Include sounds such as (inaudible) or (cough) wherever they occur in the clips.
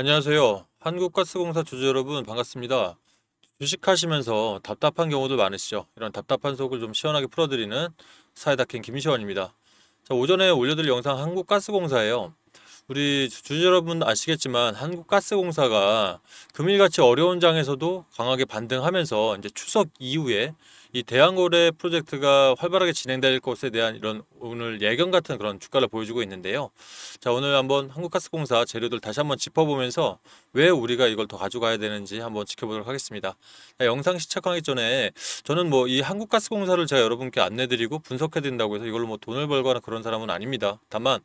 안녕하세요. 한국가스공사 주주 여러분 반갑습니다. 주식하시면서 답답한 경우들 많으시죠? 이런 답답한 속을 좀 시원하게 풀어드리는 사이다킹 김시원입니다. 자, 오전에 올려드릴 영상 한국가스공사예요. 우리 주주 여러분 아시겠지만 한국가스공사가 금일같이 어려운 장에서도 강하게 반등하면서 이제 추석 이후에 이 대항거래 프로젝트가 활발하게 진행될 것에 대한 이런 오늘 예견 같은 그런 주가를 보여주고 있는데요. 자 오늘 한번 한국가스공사 재료들 다시 한번 짚어보면서 왜 우리가 이걸 더 가져가야 되는지 한번 지켜보도록 하겠습니다. 자, 영상 시작하기 전에 저는 뭐 이 한국가스공사를 제가 여러분께 안내드리고 분석해드린다고 해서 이걸로 뭐 돈을 벌거나 그런 사람은 아닙니다. 다만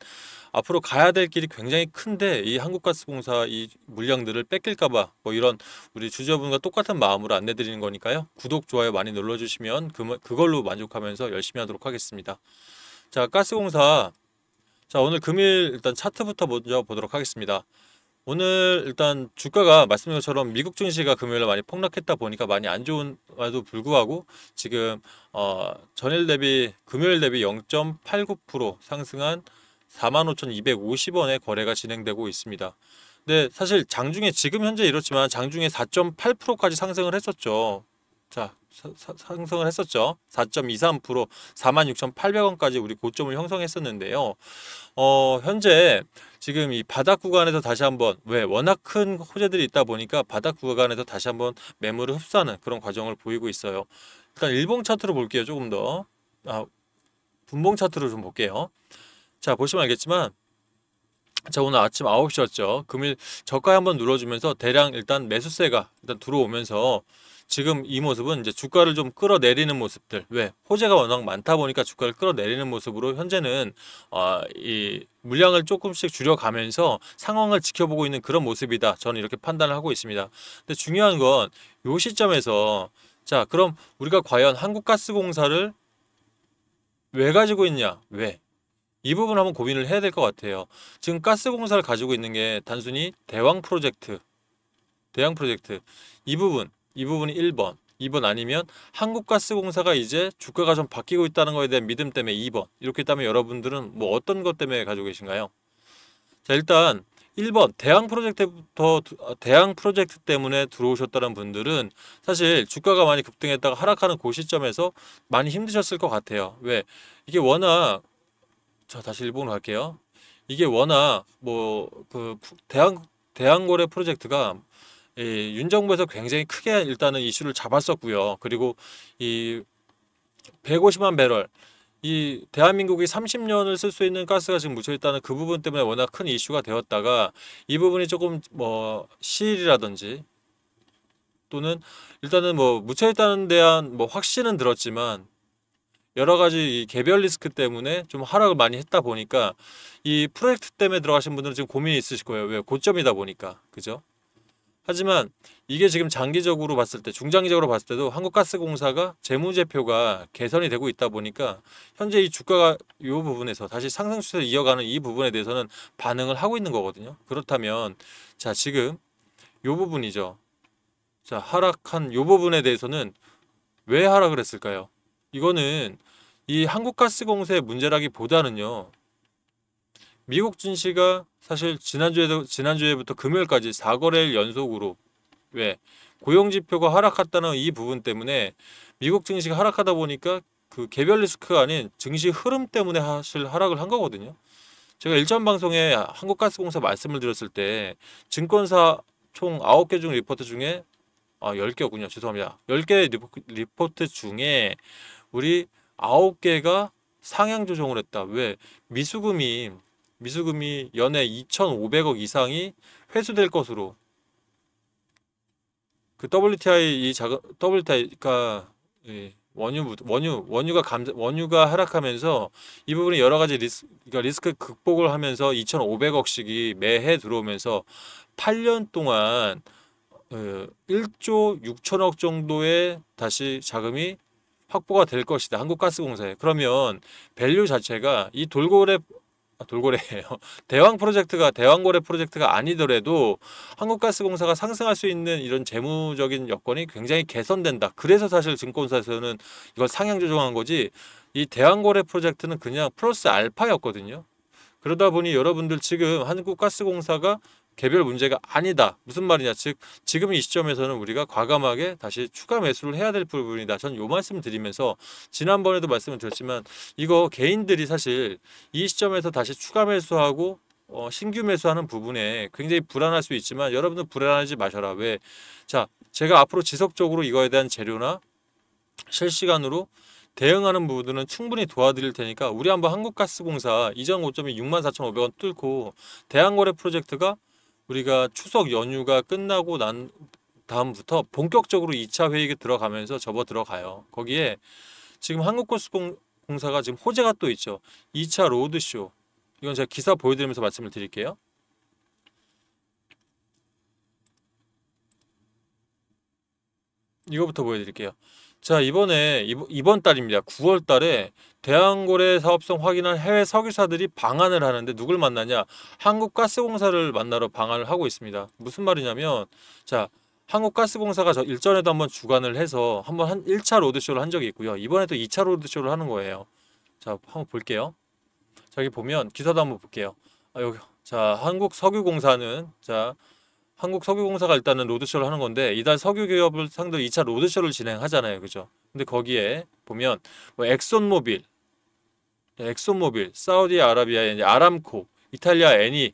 앞으로 가야 될 길이 굉장히 큰데 이 한국가스공사 이 물량들을 뺏길까봐 뭐 이런 우리 주주분과 똑같은 마음으로 안내드리는 거니까요. 구독 좋아요 많이 눌러주시면 주시면 그, 그걸로 만족하면서 열심히 하도록 하겠습니다. 자, 가스공사. 자, 오늘 금일 일단 차트부터 먼저 보도록 하겠습니다. 오늘 일단 주가가 말씀드린 것처럼 미국 증시가 금요일에 많이 폭락했다 보니까 많이 안 좋은에도 불구하고 지금 어 전일 대비 금요일 대비 0.89% 상승한 45,250원의 거래가 진행되고 있습니다. 근데 사실 장중에 지금 현재 이렇지만 장중에 4.8%까지 상승을 했었죠. 자, 상승을 했었죠. 4.23% 46,800원까지 우리 고점을 형성했었는데요. 어, 현재 지금 이 바닥 구간에서 다시 한번 왜 워낙 큰 호재들이 있다 보니까 바닥 구간에서 다시 한번 매물을 흡수하는 그런 과정을 보이고 있어요. 일단 일봉 차트로 볼게요. 조금 더. 아, 분봉 차트로 좀 볼게요. 자, 보시면 알겠지만 자 오늘 아침 9시였죠. 금일 저가에 한번 눌러주면서 대량 일단 매수세가 일단 들어오면서 지금 이 모습은 이제 주가를 좀 끌어내리는 모습들 왜 호재가 워낙 많다 보니까 주가를 끌어내리는 모습으로 현재는 어, 이 물량을 조금씩 줄여가면서 상황을 지켜보고 있는 그런 모습이다 저는 이렇게 판단을 하고 있습니다 근데 중요한 건 요 시점에서 자 그럼 우리가 과연 한국가스공사를 왜 가지고 있냐 왜이 부분 한번 고민을 해야 될 것 같아요. 지금 가스공사를 가지고 있는 게 단순히 대왕 프로젝트, 대왕 프로젝트 이 부분, 이 부분이 1번, 2번 아니면 한국가스공사가 이제 주가가 좀 바뀌고 있다는 거에 대한 믿음 때문에 2번 이렇게 있다면 여러분들은 뭐 어떤 것 때문에 가지고 계신가요? 자 일단 1번 대왕 프로젝트부터 아, 대왕 프로젝트 때문에 들어오셨다는 분들은 사실 주가가 많이 급등했다가 하락하는 그 시점에서 많이 힘드셨을 것 같아요. 왜? 이게 워낙 자 다시 일본으로 갈게요. 이게 워낙 뭐 그 대항 대항거래 프로젝트가 이윤 정부에서 굉장히 크게 일단은 이슈를 잡았었고요. 그리고 이 150만 배럴 이 대한민국이 30년을 쓸 수 있는 가스가 지금 묻혀 있다는 그 부분 때문에 워낙 큰 이슈가 되었다가 이 부분이 조금 뭐 시일이라든지 또는 일단은 뭐 묻혀 있다는 대한 뭐 확신은 들었지만 여러 가지 개별 리스크 때문에 좀 하락을 많이 했다 보니까 이 프로젝트 때문에 들어가신 분들은 지금 고민이 있으실 거예요. 왜? 고점이다 보니까. 그죠? 하지만 이게 지금 장기적으로 봤을 때 중장기적으로 봤을 때도 한국가스공사가 재무제표가 개선이 되고 있다 보니까 현재 이 주가가 이 부분에서 다시 상승 추세를 이어가는 이 부분에 대해서는 반응을 하고 있는 거거든요. 그렇다면 자 지금 이 부분이죠. 자 하락한 이 부분에 대해서는 왜 하락을 했을까요? 이거는 이 한국가스공사의 문제라기보다는요. 미국 증시가 사실 지난주에도 지난주에부터 금요일까지 4거래일 연속으로 왜 예, 고용 지표가 하락했다는 이 부분 때문에 미국 증시가 하락하다 보니까 그 개별 리스크가 아닌 증시 흐름 때문에 사실 하락을 한 거거든요. 제가 일전 방송에 한국가스공사 말씀을 드렸을 때 증권사 총 9개 중 리포트 중에 아, 10개군요. 죄송합니다. 10개 리포트 중에 우리 아홉 개가 상향 조정을 했다. 왜? 미수금이 미수금이 연에 2,500억 이상이 회수될 것으로 그 WTI 이 자금 WTI가 예, 원유 원유 원유가 감 원유가 하락하면서 이 부분이 여러 가지 리스 그러니까 리스크 극복을 하면서 2,500억씩이 매해 들어오면서 8년 동안 어, 1조 6천억 정도의 다시 자금이 확보가 될 것이다. 한국가스공사에. 그러면 밸류 자체가 이 돌고래 아, 돌고래예요. (laughs) 대왕 프로젝트가 대왕고래 프로젝트가 아니더라도 한국가스공사가 상승할 수 있는 이런 재무적인 여건이 굉장히 개선된다. 그래서 사실 증권사에서는 이걸 상향 조정한 거지. 이 대왕고래 프로젝트는 그냥 플러스 알파였거든요. 그러다 보니 여러분들 지금 한국가스공사가 개별 문제가 아니다. 무슨 말이냐. 즉 지금 이 시점에서는 우리가 과감하게 다시 추가 매수를 해야 될 부분이다. 전 요 말씀 을 드리면서 지난번에도 말씀을 드렸지만 이거 개인들이 사실 이 시점에서 다시 추가 매수하고 어, 신규 매수하는 부분에 굉장히 불안할 수 있지만 여러분들 불안하지 마셔라. 왜? 자, 제가 앞으로 지속적으로 이거에 대한 재료나 실시간으로 대응하는 부분은 충분히 도와드릴 테니까 우리 한번 한국가스공사 이전 고점이 64,500원 뚫고 대한거래 프로젝트가 우리가 추석 연휴가 끝나고 난 다음부터 본격적으로 2차 회의에 들어가면서 접어 들어가요. 거기에 지금 한국코스공사가 지금 호재가 또 있죠. 2차 로드쇼. 이건 제가 기사 보여드리면서 말씀을 드릴게요. 이거부터 보여드릴게요. 자 이번에 이번 달입니다. 9월 달에 대한거래 사업성 확인한 해외 석유사들이 방한을 하는데 누굴 만나냐? 한국가스공사를 만나러 방한을 하고 있습니다. 무슨 말이냐면 자 한국가스공사가 저 일전에도 한번 주관을 해서 한번 한 1차 로드쇼를 한 적이 있고요. 이번에도 2차 로드쇼를 하는 거예요. 자 한번 볼게요. 자 여기 보면 기사도 한번 볼게요. 아, 여기 자 한국석유공사는 자 한국석유공사가 일단은 로드쇼를 하는 건데 이달 석유기업을 상대로 2차 로드쇼를 진행하잖아요. 그죠? 근데 거기에 보면 뭐 엑손모빌, 네, 엑손모빌, 사우디아라비아의 아람코, 이탈리아 애니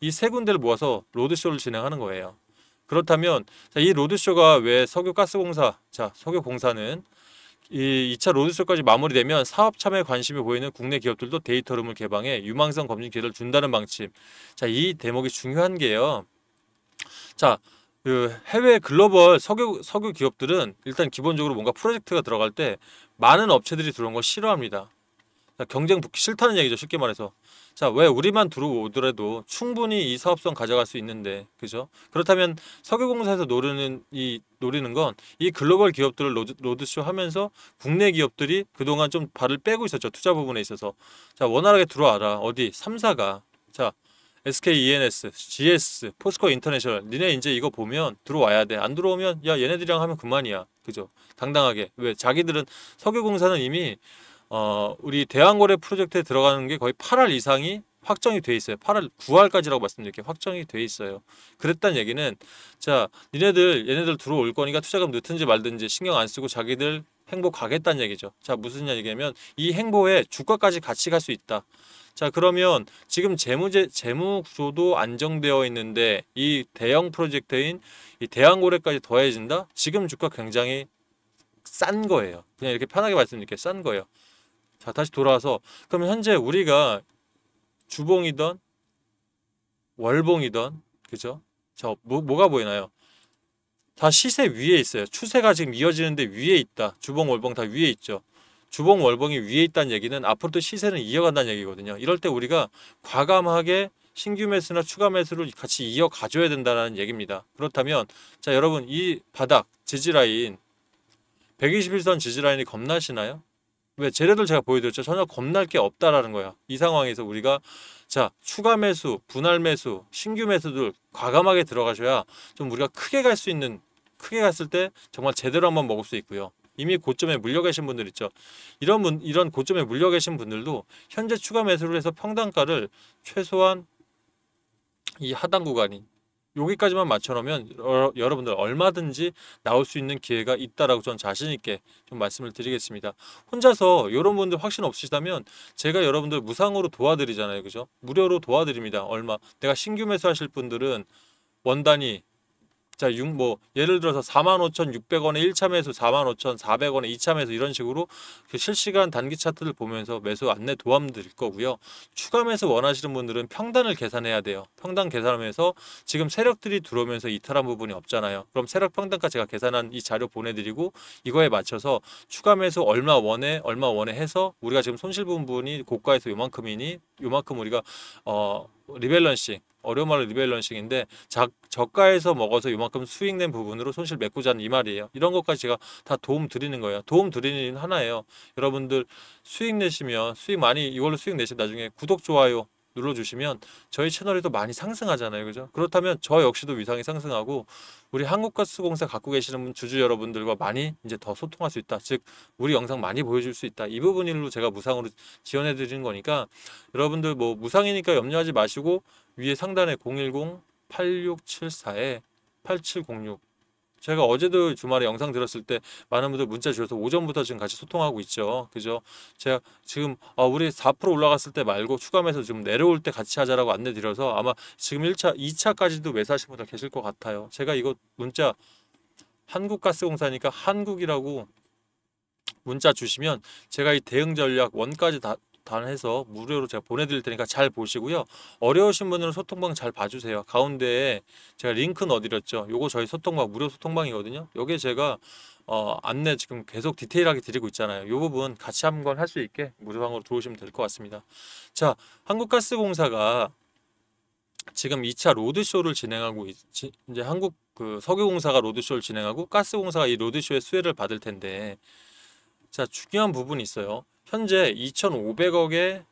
이 세 군데를 모아서 로드쇼를 진행하는 거예요. 그렇다면 자, 이 로드쇼가 왜 석유가스공사, 자 석유공사는 이 2차 로드쇼까지 마무리되면 사업 참여에 관심이 보이는 국내 기업들도 데이터룸을 개방해 유망성 검증 기회를 준다는 방침. 자, 이 대목이 중요한 게요. 자, 그 해외 글로벌 석유 석유 기업들은 일단 기본적으로 뭔가 프로젝트가 들어갈 때 많은 업체들이 들어온 걸 싫어합니다. 경쟁 붙기 싫다는 얘기죠. 쉽게 말해서. 자, 왜 우리만 들어오더라도 충분히 이 사업성 가져갈 수 있는데. 그죠? 그렇다면 석유공사에서 노리는 이 노리는 건 이 글로벌 기업들을 로드, 로드쇼 하면서 국내 기업들이 그동안 좀 발을 빼고 있었죠. 투자 부분에 있어서. 자, 원활하게 들어와라. 어디? 3사가 자, SKENS, GS, 포스코 인터내셔널 니네 이제 이거 보면 들어와야 돼. 안 들어오면 야 얘네들이랑 하면 그만이야. 그죠? 당당하게. 왜 자기들은 석유공사는 이미 어 우리 대한거래 프로젝트에 들어가는 게 거의 8월 이상이 확정이 돼 있어요. 8월 9월까지라고 말씀드릴게 확정이 돼 있어요. 그랬단 얘기는 자 니네들 얘네들 들어올 거니까 투자금 넣든지 말든지 신경 안 쓰고 자기들 행보 가겠다는 얘기죠. 자 무슨 얘기냐면 이 행보에 주가까지 같이 갈 수 있다. 자, 그러면 지금 재무제, 재무 구조도 안정되어 있는데 이 대형 프로젝트인 이 대항 고래까지 더해진다? 지금 주가 굉장히 싼 거예요. 그냥 이렇게 편하게 말씀드릴게요. 싼 거예요. 자, 다시 돌아와서 그럼 현재 우리가 주봉이던 월봉이던 그죠? 저 뭐, 뭐가 보이나요? 다 시세 위에 있어요. 추세가 지금 이어지는데 위에 있다. 주봉, 월봉 다 위에 있죠. 주봉 월봉이 위에 있다는 얘기는 앞으로도 시세는 이어간다는 얘기거든요. 이럴 때 우리가 과감하게 신규 매수나 추가 매수를 같이 이어가줘야 된다는 얘기입니다. 그렇다면 자 여러분 이 바닥 지지라인 121선 지지라인이 겁나시나요? 왜 재료들 제가 보여드렸죠. 전혀 겁날 게 없다라는 거야. 이 상황에서 우리가 자 추가 매수, 분할 매수, 신규 매수들 과감하게 들어가셔야 좀 우리가 크게 갈 수 있는 크게 갔을 때 정말 제대로 한번 먹을 수 있고요. 이미 고점에 물려 계신 분들 있죠. 이런 분, 이런 고점에 물려 계신 분들도 현재 추가 매수를 해서 평단가를 최소한 이 하단 구간이 여기까지만 맞춰놓으면 여러분들 얼마든지 나올 수 있는 기회가 있다라고 전 자신 있게 좀 말씀을 드리겠습니다. 혼자서 이런 분들 확신 없으시다면 제가 여러분들 무상으로 도와드리잖아요. 그죠? 무료로 도와드립니다. 얼마? 내가 신규 매수하실 분들은 원단이 자, 6, 뭐 예를 들어서 45,600원에 1차 매수, 45,400원에 2차 매수 이런 식으로 그 실시간 단기 차트를 보면서 매수 안내 도움 드릴 거고요. 추가 매수 원하시는 분들은 평단을 계산해야 돼요. 평단 계산하면서 지금 세력들이 들어오면서 이탈한 부분이 없잖아요. 그럼 세력 평단가 제가 계산한 이 자료 보내드리고 이거에 맞춰서 추가 매수 얼마 원에 얼마 원에 해서 우리가 지금 손실 부분이 고가에서 요만큼이니 요만큼 우리가 어 리밸런싱 어려운 말로 리밸런싱인데 작, 저가에서 먹어서 이만큼 수익낸 부분으로 손실 메꾸자는 이 말이에요. 이런 것까지 제가 다 도움 드리는 거예요. 도움 드리는 하나예요. 여러분들 수익 내시면 수익 많이 이걸로 수익 내시면 나중에 구독 좋아요 눌러주시면 저희 채널에도 많이 상승하잖아요. 그죠? 그렇다면 저 역시도 위상이 상승하고 우리 한국가스공사 갖고 계시는 주주 여러분들과 많이 이제 더 소통할 수 있다. 즉, 우리 영상 많이 보여줄 수 있다. 이 부분일로 제가 무상으로 지원해드리는 거니까 여러분들 뭐 무상이니까 염려하지 마시고 위에 상단에 010 8 6 7 4 8706 제가 어제도 주말에 영상 들었을 때 많은 분들 문자 주셔서 오전부터 지금 같이 소통하고 있죠. 그죠? 제가 지금 아, 우리 4% 올라갔을 때 말고 추감해서 지금 내려올 때 같이 하자라고 안내 드려서 아마 지금 1차, 2차까지도 매수하신 분들 계실 것 같아요. 제가 이거 문자 한국가스공사니까 한국이라고 문자 주시면 제가 이 대응 전략 원까지 다 단해서 무료로 제가 보내드릴 테니까 잘 보시고요. 어려우신 분들은 소통방 잘 봐주세요. 가운데에 제가 링크 는어디였죠 요거 저희 소통방 무료 소통방이거든요. 요게 제가 어, 안내 지금 계속 디테일하게 드리고 있잖아요. 요 부분 같이 한번 할 수 있게 무료방으로 들어오시면 될 것 같습니다. 자, 한국가스공사가 지금 2차 로드쇼를 진행하고 있지, 이제 한국 그 석유공사가 로드쇼를 진행하고 가스공사가 이 로드쇼의 수혜를 받을 텐데 자 중요한 부분이 있어요. 현재 2,500억의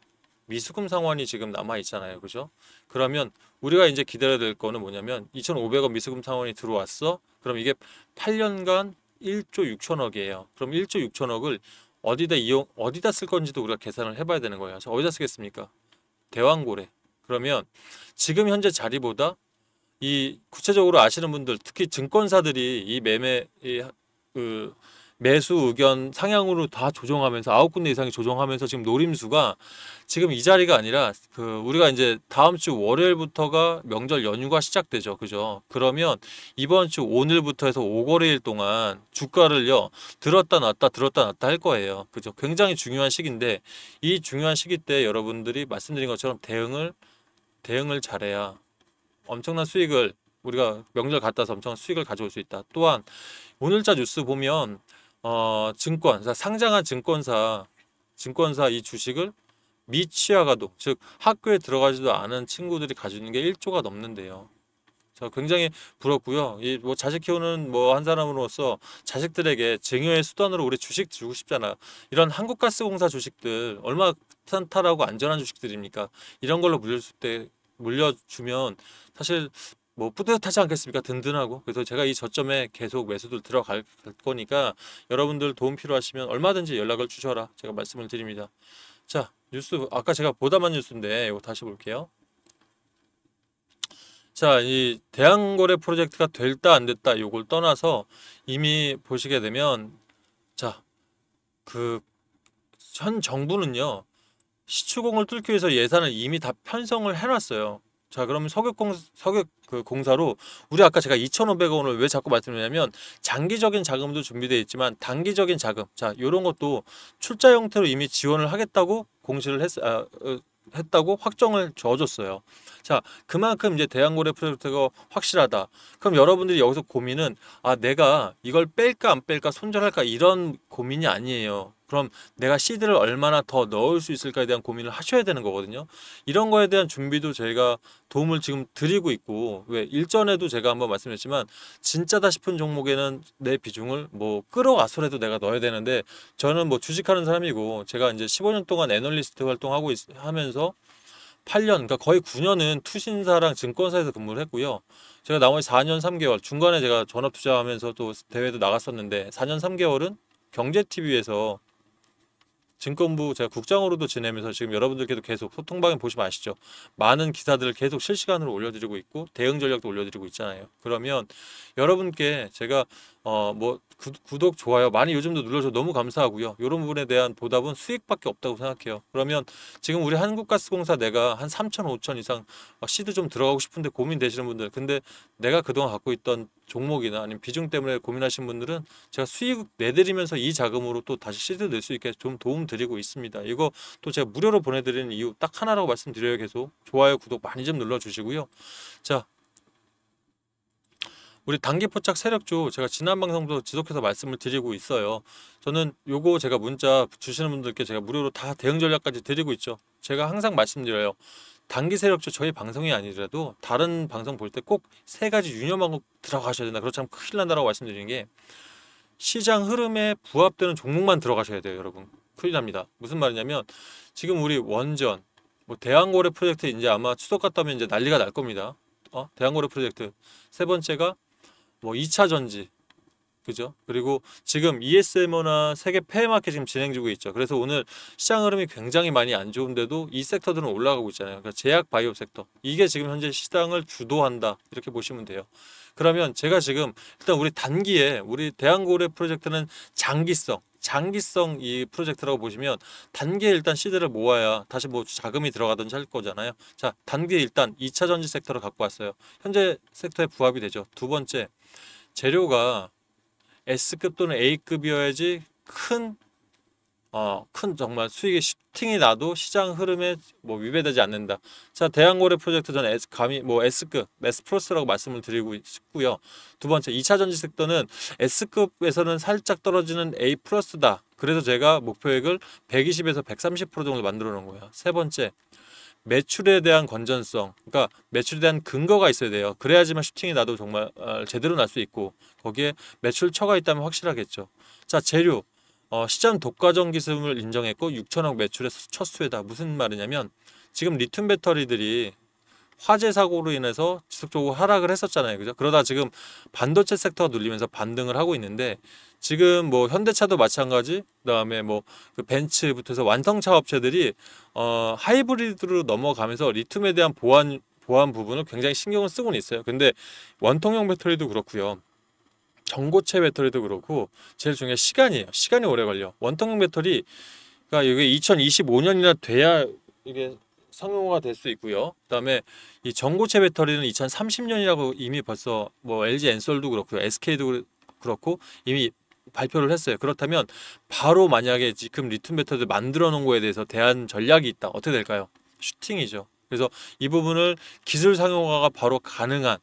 미수금 상환이 지금 남아 있잖아요. 그죠? 그러면 우리가 이제 기다려야 될 거는 뭐냐면 2,500억 미수금 상환이 들어왔어. 그럼 이게 8년간 1조 6천억이에요. 그럼 1조 6천억을 어디다 이용 어디다 쓸 건지도 우리가 계산을 해봐야 되는 거예요. 자, 어디다 쓰겠습니까? 대왕고래. 그러면 지금 현재 자리보다 이 구체적으로 아시는 분들 특히 증권사들이 이 매매 이, 그 매수 의견 상향으로 다 조정하면서 아홉 군데 이상이 조정하면서 지금 노림수가 지금 이 자리가 아니라 그 우리가 이제 다음 주 월요일부터가 명절 연휴가 시작되죠. 그죠? 그러면 이번 주 오늘부터 해서 오거래일 동안 주가를요. 들었다 놨다 들었다 놨다 할 거예요. 그죠? 굉장히 중요한 시기인데 이 중요한 시기 때 여러분들이 말씀드린 것처럼 대응을 대응을 잘해야 엄청난 수익을 우리가 명절 갔다서엄청 수익을 가져올 수 있다. 또한 오늘자 뉴스 보면 어, 증권, 상장한 증권사, 증권사 이 주식을 미취하가도즉 학교에 들어가지도 않은 친구들이 가지는 게 1조가 넘는데요. 저 굉장히 부럽고요. 이 뭐 자식 키우는 뭐 한 사람으로서 자식들에게 증여의 수단으로 우리 주식 주고 싶잖아. 이런 한국가스공사 주식들 얼마 탄탄하고 안전한 주식들입니까? 이런 걸로 물려줄 때 물려주면 사실 뭐 뿌듯하지 않겠습니까? 든든하고 그래서 제가 이 저점에 계속 매수들 들어갈 거니까 여러분들 도움 필요하시면 얼마든지 연락을 주셔라 제가 말씀을 드립니다. 자 뉴스 아까 제가 보다만 뉴스인데 이거 다시 볼게요. 자, 이 대항거래 프로젝트가 될다 안 됐다 요걸 떠나서 이미 보시게 되면 자, 그 현 정부는요. 시추공을 뚫기 위해서 예산을 이미 다 편성을 해놨어요. 자, 그러면 석유공 석유 그 공사로 우리 아까 제가 2,500원을 왜 자꾸 말씀드리냐면 장기적인 자금도 준비되어 있지만 단기적인 자금. 자, 요런 것도 출자 형태로 이미 지원을 하겠다고 공시를 했 아, 어, 했다고 확정을 줘줬어요. 자, 그만큼 이제 대항고래 프로젝트가 확실하다. 그럼 여러분들이 여기서 고민은 아, 내가 이걸 뺄까 안 뺄까 손절할까 이런 고민이 아니에요. 그럼 내가 시드를 얼마나 더 넣을 수 있을까에 대한 고민을 하셔야 되는 거거든요. 이런 거에 대한 준비도 저희가 도움을 지금 드리고 있고 왜 일전에도 제가 한번 말씀했지만 진짜다 싶은 종목에는 내 비중을 뭐 끌어가서라도 내가 넣어야 되는데 저는 뭐 주식하는 사람이고 제가 이제 15년 동안 애널리스트 활동하고 있, 하면서 8년 그러니까 거의 9년은 투신사랑 증권사에서 근무를 했고요. 제가 나머지 4년 3개월 중간에 제가 전업 투자하면서 또 대회도 나갔었는데 4년 3개월은 경제 TV에서 증권부 제가 국장으로도 지내면서 지금 여러분들께도 계속 소통방에 보시면 아시죠. 많은 기사들을 계속 실시간으로 올려드리고 있고 대응 전략도 올려드리고 있잖아요. 그러면 여러분께 제가 어뭐 구독 좋아요 많이 요즘도 눌러줘 서 너무 감사하고요 이런 부분에 대한 보답은 수익밖에 없다고 생각해요 그러면 지금 우리 한국가스공사 내가 한 3천 5천 이상 시드 좀 들어가고 싶은데 고민되시는 분들 근데 내가 그동안 갖고 있던 종목이나 아니면 비중 때문에 고민하신 분들은 제가 수익 내드리면서 이 자금으로 또 다시 시드 낼 수 있게 좀 도움 드리고 있습니다 이거 또 제가 무료로 보내드리는 이유 딱 하나라고 말씀드려요 계속 좋아요 구독 많이 좀 눌러주시고요 자 우리 단기 포착 세력주 제가 지난 방송도 지속해서 말씀을 드리고 있어요. 저는 요거 제가 문자 주시는 분들께 제가 무료로 다 대응 전략까지 드리고 있죠. 제가 항상 말씀드려요. 단기 세력주 저희 방송이 아니더라도 다른 방송 볼 때 꼭 세 가지 유념하고 들어가셔야 된다. 그렇지 않으면 큰일 난다라고 말씀드리는 게 시장 흐름에 부합되는 종목만 들어가셔야 돼요, 여러분. 큰일 납니다. 무슨 말이냐면 지금 우리 원전, 뭐 대항고래 프로젝트 이제 아마 추석 갔다 면 이제 난리가 날 겁니다. 어? 대항고래 프로젝트. 세 번째가 뭐 2차 전지 그죠? 그리고 지금 ESM어나 세계 폐해 마켓 지금 진행 중에 있죠. 그래서 오늘 시장 흐름이 굉장히 많이 안 좋은데도 이 섹터들은 올라가고 있잖아요. 그러니까 제약 바이오 섹터. 이게 지금 현재 시장을 주도한다. 이렇게 보시면 돼요. 그러면 제가 지금 일단 우리 단기에 우리 대한고래 프로젝트는 장기성 장기성 이 프로젝트라고 보시면 단기에 일단 시드를 모아야 다시 뭐 자금이 들어가든지 할 거잖아요. 자, 단기에 일단 2차 전지 섹터를 갖고 왔어요. 현재 섹터에 부합이 되죠. 두 번째, 재료가 S급 또는 A급이어야지 큰, 어, 큰 정말 수익의 슈팅이 나도 시장 흐름에 뭐 위배되지 않는다. 자, 대한거래 프로젝트 전 S, 감히 뭐 S급, S플러스라고 말씀을 드리고 싶고요. 두 번째, 2차 전지 섹터는 S급에서는 살짝 떨어지는 A 플러스다. 그래서 제가 목표액을 120에서 130% 정도 만들어 놓은 거예요. 세 번째, 매출에 대한 건전성, 그러니까 매출에 대한 근거가 있어야 돼요. 그래야지만 슈팅이 나도 정말 아, 제대로 날 수 있고 거기에 매출처가 있다면 확실하겠죠. 자 재료 어, 시장 독과점 기술을 인정했고 6천억 매출의 첫 수혜다. 무슨 말이냐면 지금 리튬 배터리들이 화재 사고로 인해서 지속적으로 하락을 했었잖아요. 그죠? 그러다 지금 반도체 섹터가 눌리면서 반등을 하고 있는데 지금 뭐 현대차도 마찬가지 그다음에 뭐 그 벤츠부터 해서 완성차 업체들이 어 하이브리드로 넘어가면서 리튬에 대한 보안 보안 부분을 굉장히 신경을 쓰고 있어요. 근데 원통형 배터리도 그렇고요. 전고체 배터리도 그렇고 제일 중요한 시간이에요. 시간이 오래 걸려. 원통형 배터리가 이게 2025년이나 돼야 이게 상용화가 될 수 있고요. 그다음에 이 전고체 배터리는 2030년이라고 이미 벌써 뭐 LG 엔솔도 그렇고요. SK도 그렇고 이미 발표를 했어요. 그렇다면 바로 만약에 지금 리튬 배터리를 만들어 놓은 거에 대해서 대한 전략이 있다. 어떻게 될까요? 슈팅이죠. 그래서 이 부분을 기술 상용화가 바로 가능한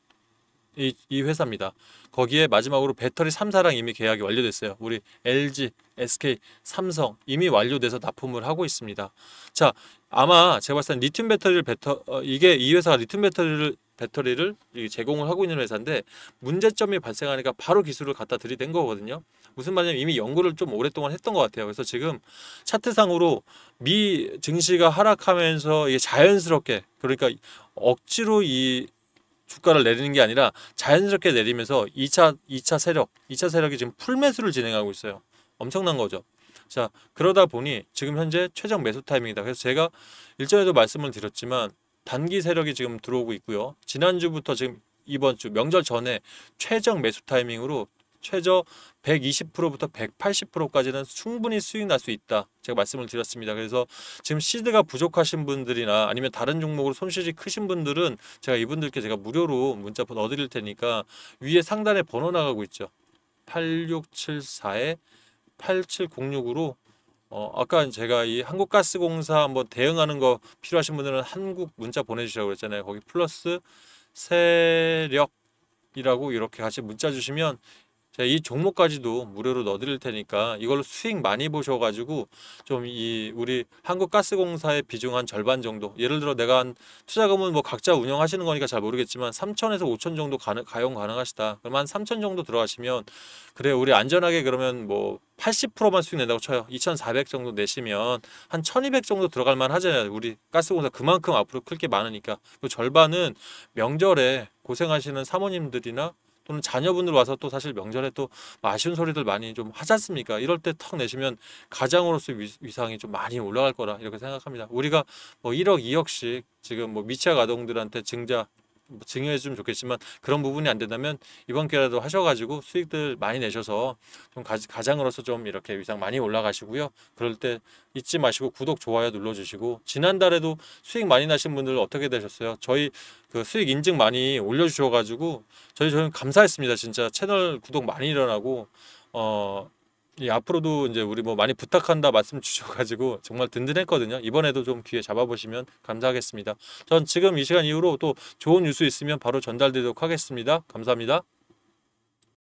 이, 이 회사입니다. 거기에 마지막으로 배터리 3사랑 이미 계약이 완료됐어요. 우리 LG, SK, 삼성 이미 완료돼서 납품을 하고 있습니다. 자, 아마 제가 봤을 땐 리튬 배터리를 배터 어, 이게 이 회사가 리튬 배터리를 배터리를 제공을 하고 있는 회사인데 문제점이 발생하니까 바로 기술을 갖다 들이댄 거거든요. 무슨 말이냐면 이미 연구를 좀 오랫동안 했던 것 같아요. 그래서 지금 차트상으로 미 증시가 하락하면서 이게 자연스럽게 그러니까 억지로 이 주가를 내리는 게 아니라 자연스럽게 내리면서 2차 2차 세력, 2차 세력이 지금 풀매수를 진행하고 있어요. 엄청난 거죠. 자 그러다 보니 지금 현재 최적 매수 타이밍이다. 그래서 제가 일전에도 말씀을 드렸지만 단기 세력이 지금 들어오고 있고요. 지난주부터 지금 이번 주 명절 전에 최적 매수 타이밍으로 최저 120%부터 180%까지는 충분히 수익 날 수 있다. 제가 말씀을 드렸습니다. 그래서 지금 시드가 부족하신 분들이나 아니면 다른 종목으로 손실이 크신 분들은 제가 이분들께 제가 무료로 문자 번호 드릴 테니까 위에 상단에 번호 나가고 있죠. 8674에 8706으로 어, 아까 제가 이 한국가스공사 한번 대응하는 거 필요하신 분들은 한국 문자 보내주시라고 그랬잖아요. 거기 플러스 세력이라고 이렇게 같이 문자 주시면 자, 이 종목까지도 무료로 넣어드릴 테니까 이걸로 수익 많이 보셔가지고 좀 이 우리 한국가스공사의 비중 한 절반 정도 예를 들어 내가 한 투자금은 뭐 각자 운영하시는 거니까 잘 모르겠지만 3천에서 5천 정도 가능, 가용 가능하시다 그러면 한 3천 정도 들어가시면 그래 우리 안전하게 그러면 뭐 80%만 수익 낸다고 쳐요. 2,400 정도 내시면 한 1,200 정도 들어갈 만 하잖아요. 우리 가스공사 그만큼 앞으로 클 게 많으니까. 그 절반은 명절에 고생하시는 사모님들이나 또는 자녀분들 와서 또 사실 명절에 또 뭐 아쉬운 소리들 많이 좀 하지 않습니까? 이럴 때 턱 내시면 가장으로서 위상이 좀 많이 올라갈 거라 이렇게 생각합니다. 우리가 뭐 1억, 2억씩 지금 뭐 미취학 아동들한테 증자 뭐 증여해 주면 좋겠지만 그런 부분이 안 된다면 이번 기회라도 하셔가지고 수익들 많이 내셔서 좀 가장으로서 좀 이렇게 위상 많이 올라가시고요. 그럴 때 잊지 마시고 구독 좋아요 눌러주시고 지난달에도 수익 많이 나신 분들 어떻게 되셨어요? 저희 그 수익 인증 많이 올려주셔가지고 저희 저는 감사했습니다. 진짜 채널 구독 많이 일어나고 어이 예, 앞으로도 이제 우리 뭐 많이 부탁한다 말씀 주셔가지고 정말 든든했거든요. 이번에도 좀 귀에 잡아보시면 감사하겠습니다. 전 지금 이 시간 이후로 또 좋은 뉴스 있으면 바로 전달드리도록 하겠습니다. 감사합니다.